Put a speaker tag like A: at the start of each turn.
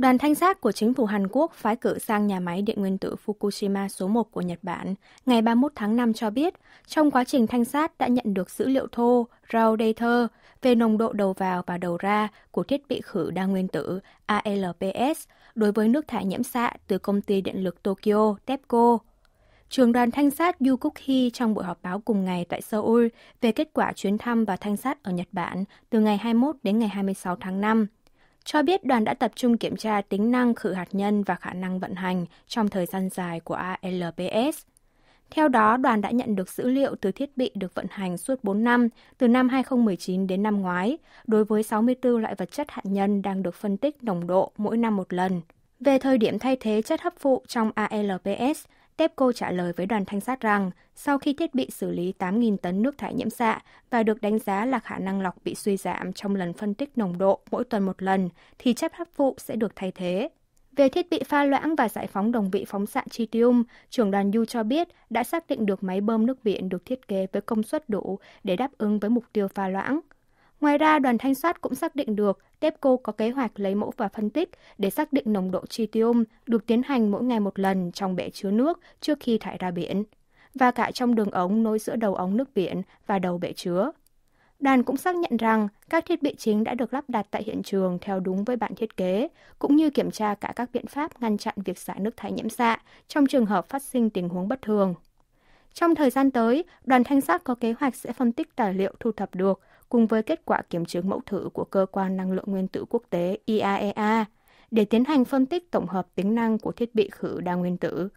A: Đoàn thanh sát của chính phủ Hàn Quốc phái cử sang nhà máy điện nguyên tử Fukushima số 1 của Nhật Bản ngày 31 tháng 5 cho biết, trong quá trình thanh sát đã nhận được dữ liệu thô, raw data, về nồng độ đầu vào và đầu ra của thiết bị khử đa nguyên tử ALPS đối với nước thải nhiễm xạ từ công ty điện lực Tokyo TEPCO. Trường đoàn thanh sát Yukukhi trong buổi họp báo cùng ngày tại Seoul về kết quả chuyến thăm và thanh sát ở Nhật Bản từ ngày 21 đến ngày 26 tháng 5 cho biết đoàn đã tập trung kiểm tra tính năng khử hạt nhân và khả năng vận hành trong thời gian dài của ALPS. Theo đó, đoàn đã nhận được dữ liệu từ thiết bị được vận hành suốt 4 năm, từ năm 2019 đến năm ngoái, đối với 64 loại vật chất hạt nhân đang được phân tích nồng độ mỗi năm một lần. Về thời điểm thay thế chất hấp phụ trong ALPS, TEPCO trả lời với đoàn thanh sát rằng sau khi thiết bị xử lý 8.000 tấn nước thải nhiễm xạ và được đánh giá là khả năng lọc bị suy giảm trong lần phân tích nồng độ mỗi tuần một lần, thì chất hấp phụ sẽ được thay thế. Về thiết bị pha loãng và giải phóng đồng vị phóng xạ tritium, trưởng đoàn Yu cho biết đã xác định được máy bơm nước biển được thiết kế với công suất đủ để đáp ứng với mục tiêu pha loãng – Ngoài ra, đoàn thanh soát cũng xác định được TEPCO có kế hoạch lấy mẫu và phân tích để xác định nồng độ tritium được tiến hành mỗi ngày một lần trong bể chứa nước trước khi thải ra biển, và cả trong đường ống nối giữa đầu ống nước biển và đầu bể chứa. Đoàn cũng xác nhận rằng các thiết bị chính đã được lắp đặt tại hiện trường theo đúng với bản thiết kế, cũng như kiểm tra cả các biện pháp ngăn chặn việc xả nước thải nhiễm xạ trong trường hợp phát sinh tình huống bất thường. Trong thời gian tới, đoàn thanh sát có kế hoạch sẽ phân tích tài liệu thu thập được cùng với kết quả kiểm chứng mẫu thử của Cơ quan Năng lượng Nguyên tử Quốc tế IAEA e để tiến hành phân tích tổng hợp tính năng của thiết bị khử đa nguyên tử.